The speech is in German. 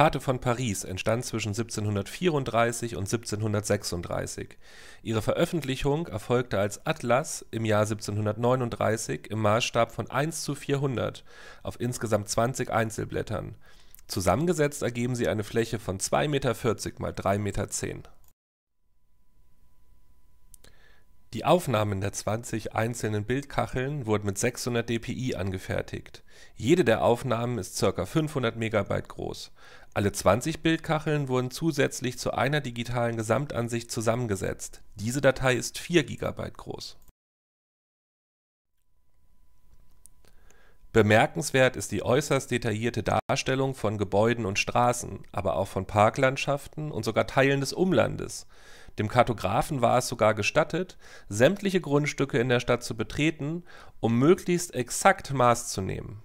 Karte von Paris entstand zwischen 1734 und 1736. Ihre Veröffentlichung erfolgte als Atlas im Jahr 1739 im Maßstab von 1 zu 400 auf insgesamt 20 Einzelblättern. Zusammengesetzt ergeben sie eine Fläche von 2,40 m x 3,10 m Die Aufnahmen der 20 einzelnen Bildkacheln wurden mit 600 dpi angefertigt. Jede der Aufnahmen ist ca. 500 MB groß. Alle 20 Bildkacheln wurden zusätzlich zu einer digitalen Gesamtansicht zusammengesetzt. Diese Datei ist 4 GB groß. Bemerkenswert ist die äußerst detaillierte Darstellung von Gebäuden und Straßen, aber auch von Parklandschaften und sogar Teilen des Umlandes. Dem Kartografen war es sogar gestattet, sämtliche Grundstücke in der Stadt zu betreten, um möglichst exakt Maß zu nehmen